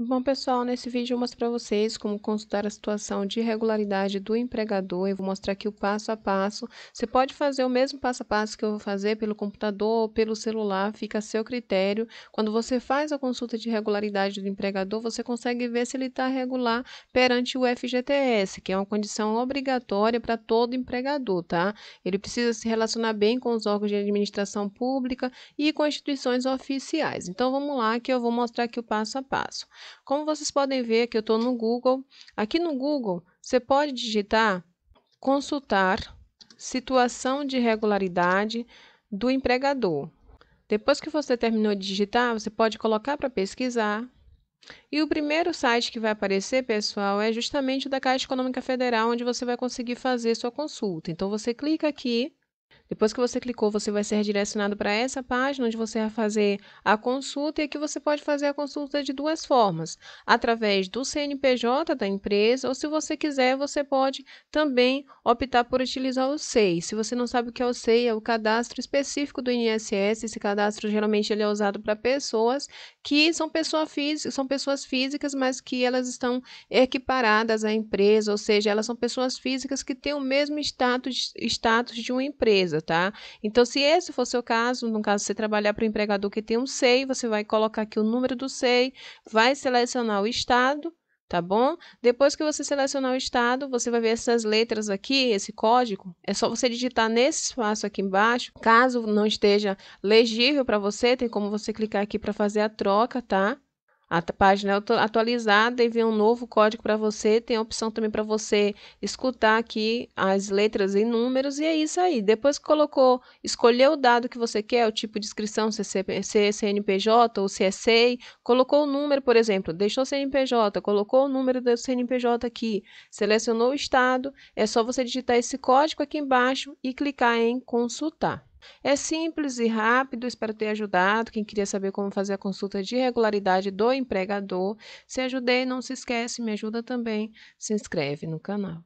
Bom, pessoal, nesse vídeo eu mostro para vocês como consultar a situação de irregularidade do empregador. Eu vou mostrar aqui o passo a passo. Você pode fazer o mesmo passo a passo que eu vou fazer pelo computador ou pelo celular, fica a seu critério. Quando você faz a consulta de regularidade do empregador, você consegue ver se ele está regular perante o FGTS, que é uma condição obrigatória para todo empregador, tá? Ele precisa se relacionar bem com os órgãos de administração pública e com instituições oficiais. Então, vamos lá que eu vou mostrar aqui o passo a passo. Como vocês podem ver que eu estou no Google, aqui no Google você pode digitar consultar situação de regularidade do empregador. Depois que você terminou de digitar, você pode colocar para pesquisar. E o primeiro site que vai aparecer, pessoal, é justamente o da Caixa Econômica Federal, onde você vai conseguir fazer sua consulta. Então você clica aqui depois que você clicou, você vai ser redirecionado para essa página onde você vai fazer a consulta e aqui você pode fazer a consulta de duas formas, através do CNPJ da empresa ou se você quiser, você pode também optar por utilizar o SEI. Se você não sabe o que é o SEI, é o cadastro específico do INSS. Esse cadastro geralmente ele é usado para pessoas que são, pessoa física, são pessoas físicas, mas que elas estão equiparadas à empresa, ou seja, elas são pessoas físicas que têm o mesmo status, status de uma empresa tá? Então, se esse for seu caso, no caso, você trabalhar para um empregador que tem um SEI, você vai colocar aqui o número do SEI, vai selecionar o estado, tá bom? Depois que você selecionar o estado, você vai ver essas letras aqui, esse código. É só você digitar nesse espaço aqui embaixo. Caso não esteja legível para você, tem como você clicar aqui para fazer a troca, tá? A página é atualizada e vem um novo código para você. Tem a opção também para você escutar aqui as letras e números. E é isso aí. Depois que colocou, escolheu o dado que você quer, o tipo de inscrição, é CNPJ é ou CSA, colocou o número, por exemplo, deixou CNPJ, colocou o número do CNPJ aqui, selecionou o estado. É só você digitar esse código aqui embaixo e clicar em consultar. É simples e rápido, espero ter ajudado. Quem queria saber como fazer a consulta de regularidade do empregador, se ajudei, não se esquece, me ajuda também, se inscreve no canal.